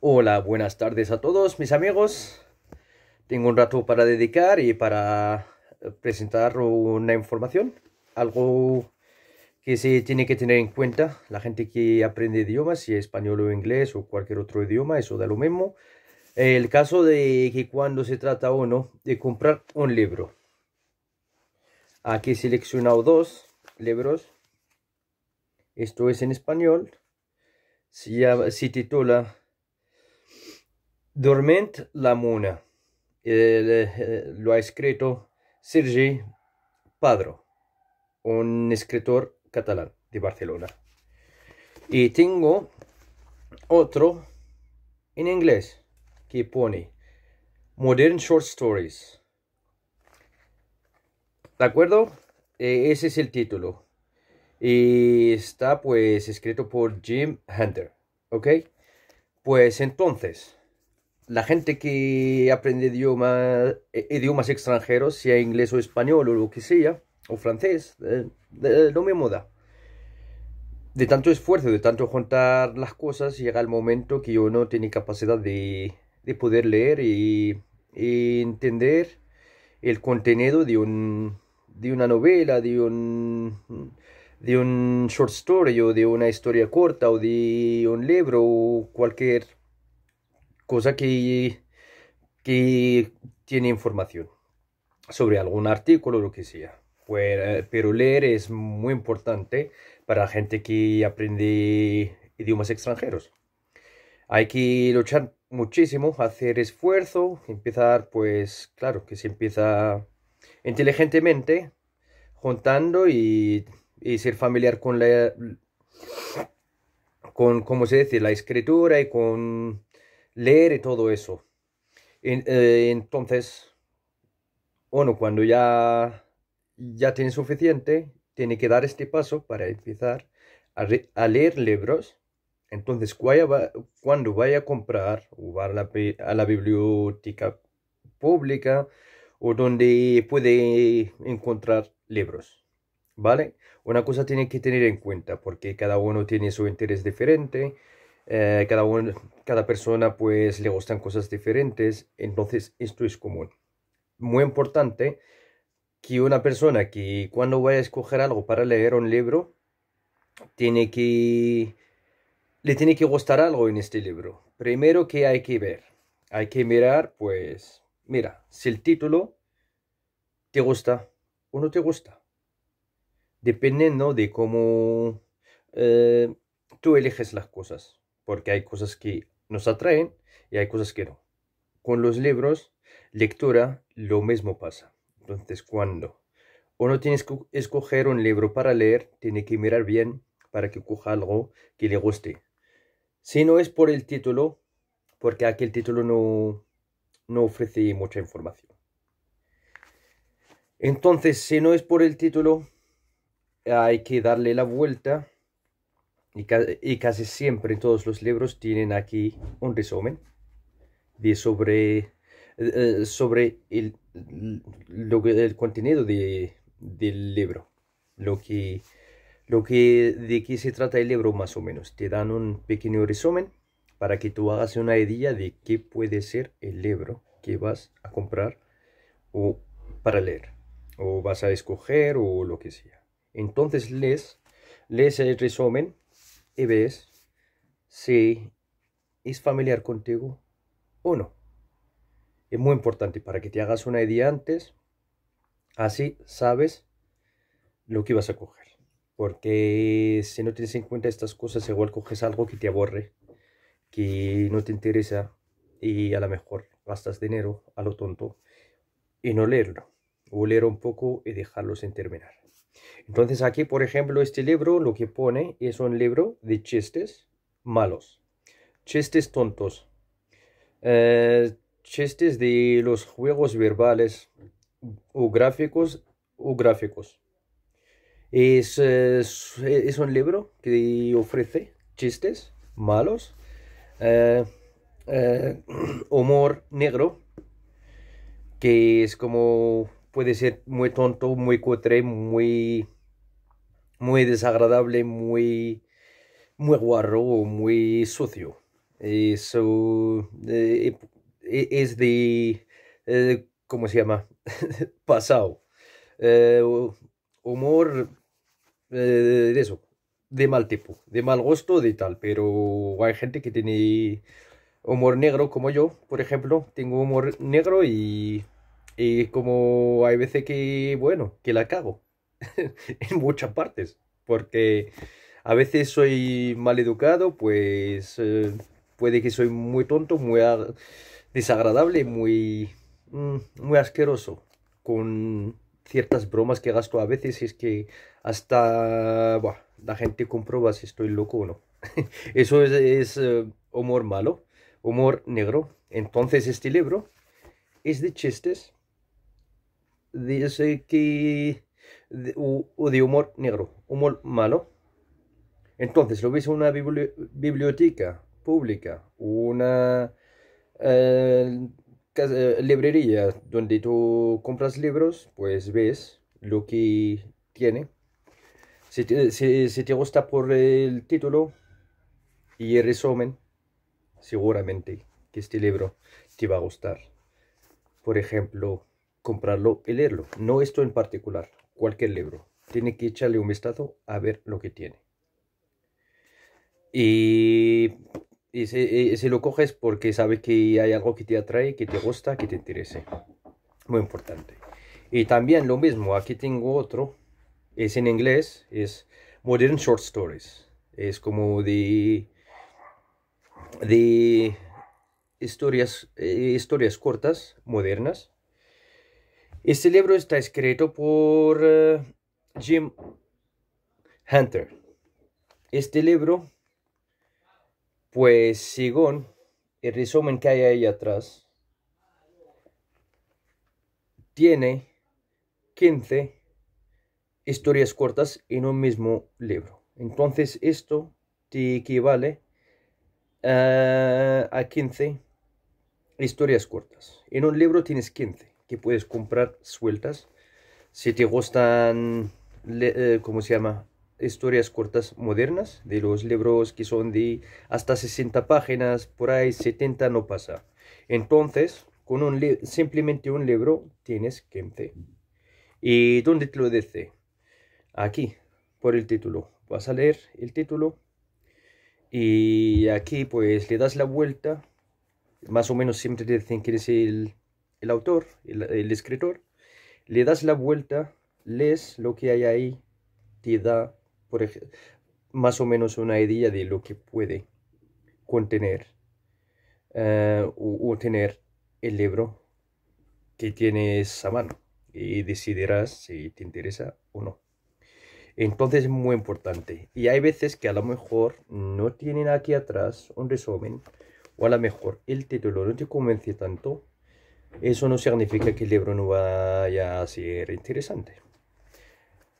Hola, buenas tardes a todos mis amigos. Tengo un rato para dedicar y para eh, presentar una información, algo que se tiene que tener en cuenta la gente que aprende idiomas, si es español o inglés o cualquier otro idioma, eso da lo mismo. El caso de que cuando se trata uno de comprar un libro. Aquí he seleccionado dos libros. Esto es en español. Si se titula Dorment la Muna. Eh, lo ha escrito Sergi Padro, un escritor catalán de Barcelona. Y tengo otro en inglés que pone Modern Short Stories. ¿De acuerdo? E, ese es el título. Y está pues escrito por Jim Hunter. ¿Ok? Pues entonces, la gente que aprende idiomas, eh, idiomas extranjeros, sea inglés o español o lo que sea, o francés, no me moda. De tanto esfuerzo, de tanto juntar las cosas, llega el momento que yo no tiene capacidad de, poder leer y, entender el contenido de, de una novela, de un, de un short story o de una historia corta o de un libro o cualquier cosa que, tiene información sobre algún artículo o lo que sea. pero leer es muy importante para la gente que aprende idiomas extranjeros. Hay que luchar muchísimo, hacer esfuerzo, empezar, pues claro, que se empieza inteligentemente, juntando y, ser familiar con la... con, ¿cómo se dice?, la escritura y con leer y todo eso. Eh, entonces, uno cuando ya, ya tiene suficiente, tiene que dar este paso para empezar a, leer libros. Entonces, cuando vaya a comprar o va a la biblioteca pública o donde puede encontrar libros, ¿vale? Una cosa tiene que tener en cuenta porque cada uno tiene su interés diferente eh, cada, persona pues le gustan cosas diferentes, entonces esto es común. Muy importante que una persona que cuando vaya a escoger algo para leer un libro, tiene que le tiene que gustar algo en este libro. Primero que hay que ver, hay que mirar, pues, mira, si el título te gusta o no te gusta, dependiendo de cómo eh, tú eliges las cosas porque hay cosas que nos atraen y hay cosas que no. Con los libros, lectura, lo mismo pasa. Entonces, cuando uno tiene que escoger un libro para leer, tiene que mirar bien para que coja algo que le guste. Si no es por el título, porque aquel título no, no ofrece mucha información. Entonces, si no es por el título, hay que darle la vuelta y, casi siempre en todos los libros tienen aquí un resumen de sobre, eh, eh, sobre el, lo que, el contenido de, del libro, lo que, lo que, de qué se trata el libro más o menos. Te dan un pequeño resumen para que tú hagas una idea de qué puede ser el libro que vas a comprar o para leer o vas a escoger o lo que sea. Entonces lees, lees el resumen y ves si es familiar contigo o no. Es muy importante para que te hagas una idea antes, así sabes lo que vas a coger. Porque si no tienes en cuenta estas cosas, igual coges algo que te aborre, que no te interesa y a lo mejor gastas dinero a lo tonto y no leerlo, o leer un poco y dejarlos sin terminar. Entonces aquí, por ejemplo, este libro lo que pone es un libro de chistes malos, chistes tontos, eh, chistes de los juegos verbales o gráficos o gráficos. Es, eh, es, un libro que ofrece chistes malos, eh, humor negro, que es como puede ser muy tonto, muy cutre, muy, muy desagradable, muy, muy guarro o muy sucio. Eso eh, e, es de, eh, ¿cómo se llama? Pasado. Eh, humor de eso, de mal tipo, de mal gusto, de tal, pero hay gente que tiene humor negro como yo, por ejemplo, tengo humor negro y y como hay veces que, bueno, que la cago en muchas partes, porque a veces soy mal educado, pues eh, puede que soy muy tonto, muy desagradable, muy, mm, muy asqueroso con ciertas bromas que gasto a veces, es que hasta la gente comprueba si estoy loco o no. Eso es, eh, humor malo, humor negro. Entonces este libro es de chistes dice que de, o de humor negro, humor malo. Entonces, lo ves en una biblioteca pública, una eh, eh, librería donde tú compras libros, pues ves lo que tiene. si te gusta por el título y el resumen, seguramente que este libro te va a gustar. Por ejemplo, comprarlo y leerlo. No esto en particular, cualquier libro. Tiene que echarle un vistazo a ver lo que tiene. Y, y, si, lo coges porque sabes que hay algo que te atrae, que te gusta, que te interese. Muy importante. Y también lo mismo, aquí tengo otro. Es en inglés, es Modern Short Stories. Es como de... de historias, eh, historias cortas, modernas este libro está escrito por eh, Jim Hunter. Este libro, pues según el resumen que hay ahí atrás, tiene 15 historias cortas en un mismo libro. Entonces esto te equivale eh, a 15 historias cortas. En un libro tienes 15 que puedes comprar sueltas. Si te gustan, eh, ¿cómo se llama? Historias cortas modernas, de los libros que son de hasta 60 páginas, por ahí 70 no pasa. Entonces, con un simplemente un libro tienes que empezar ¿Y dónde te lo dice? Aquí, por el título. Vas a leer el título y aquí pues le das la vuelta. Más o menos siempre te dicen que eres el el autor, el, escritor, le das la vuelta, lees lo que hay ahí, te da por más o menos una idea de lo que puede contener o, eh, tener el libro que tienes a mano y decidirás si te interesa o no. Entonces es muy importante. Y hay veces que a lo mejor no tienen aquí atrás un resumen o a lo mejor el título no te convence tanto eso no significa que el libro no vaya a ser interesante.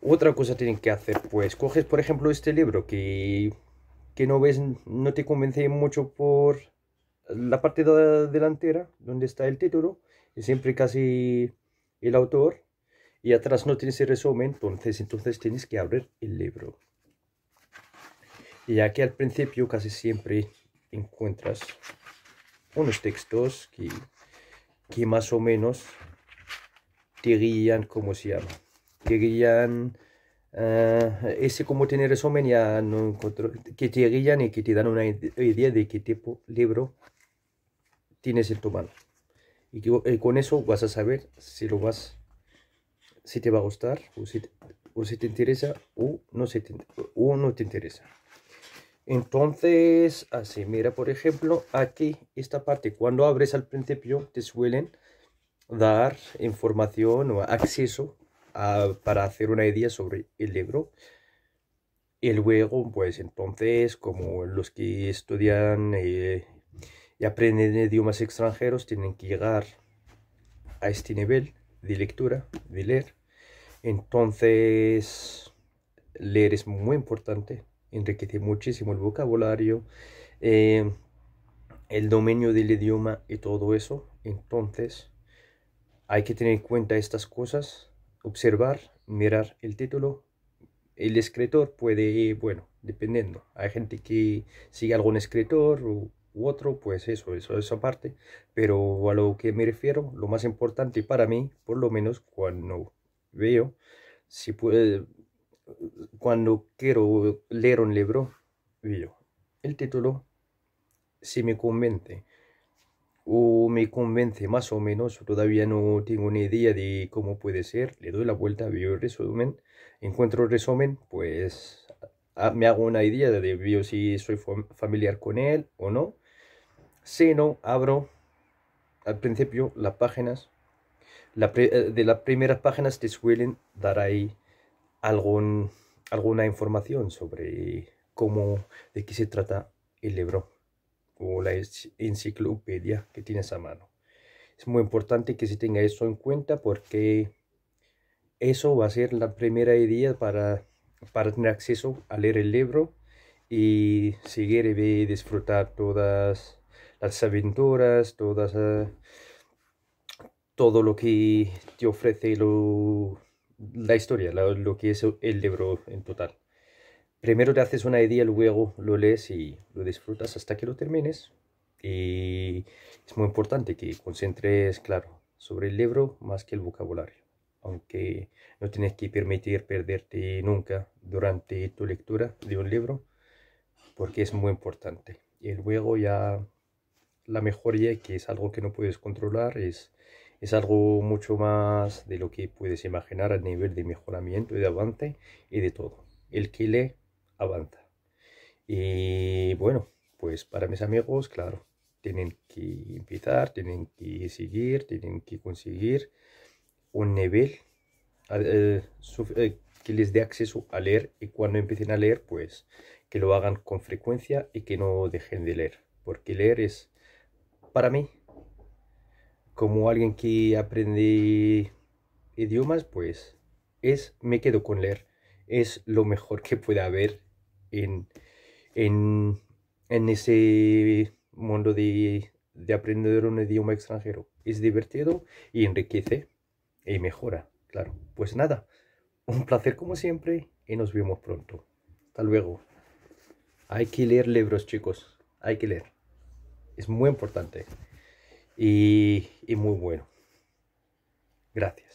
Otra cosa tienen que hacer, pues coges por ejemplo este libro que, no ves, no te convence mucho por la parte delantera, donde está el título, y siempre casi el autor, y atrás no tienes el resumen, entonces, entonces tienes que abrir el libro. Y aquí al principio casi siempre encuentras unos textos que que más o menos te guían, ¿cómo se llama? Te guían, eh, ese como tener resumen ya no encuentro, que te guían y que te dan una idea de qué tipo de libro tienes en tu mano. Y, eh, con eso vas a saber si lo vas, si te va a gustar o si te, o interesa o no, se o no te interesa. Entonces, así, mira, por ejemplo, aquí, esta parte, cuando abres al principio, te suelen dar información o acceso a, para hacer una idea sobre el libro. Y luego, pues entonces, como los que estudian eh, y aprenden idiomas extranjeros, tienen que llegar a este nivel de lectura, de leer. Entonces, leer es muy importante enriquece muchísimo el vocabulario, eh, el dominio del idioma y todo eso. Entonces, hay que tener en cuenta estas cosas, observar, mirar el título. El escritor puede, bueno, dependiendo. Hay gente que sigue algún escritor u, otro, pues eso, eso es parte Pero a lo que me refiero, lo más importante para mí, por lo menos cuando veo, si puede, cuando quiero leer un libro, veo el título, si me convence o me convence más o menos, todavía no tengo ni idea de cómo puede ser, le doy la vuelta, veo el resumen, encuentro el resumen, pues me hago una idea de si soy familiar con él o no. Si no, abro al principio las páginas, eh, de las primeras páginas te suelen dar ahí algún, alguna información sobre cómo, de qué se trata el libro o la enciclopedia que tienes a mano. Es muy importante que se tenga eso en cuenta porque eso va a ser la primera idea para, para tener acceso a leer el libro y seguir y disfrutar todas las aventuras, todas, eh, todo lo que te ofrece la historia, lo, que es el libro en total. Primero te haces una idea, luego lo lees y lo disfrutas hasta que lo termines. Y es muy importante que concentres, claro, sobre el libro más que el vocabulario. Aunque no tienes que permitir perderte nunca durante tu lectura de un libro, porque es muy importante. Y luego ya la mejoría, que es algo que no puedes controlar, es es algo mucho más de lo que puedes imaginar a nivel de mejoramiento y de avance y de todo. El que lee, avanza. Y bueno, pues para mis amigos, claro, tienen que empezar, tienen que seguir, tienen que conseguir un nivel eh, eh, que les dé acceso a leer y cuando empiecen a leer, pues que lo hagan con frecuencia y que no dejen de leer, porque leer es, para mí, como alguien que aprende idiomas, pues es, me quedo con leer. Es lo mejor que puede haber en, en, ese mundo de, de aprender un idioma extranjero. Es divertido y enriquece y mejora, claro. Pues nada, un placer como siempre y nos vemos pronto. Hasta luego. Hay que leer libros, chicos. Hay que leer. Es muy importante y, muy bueno. Gracias.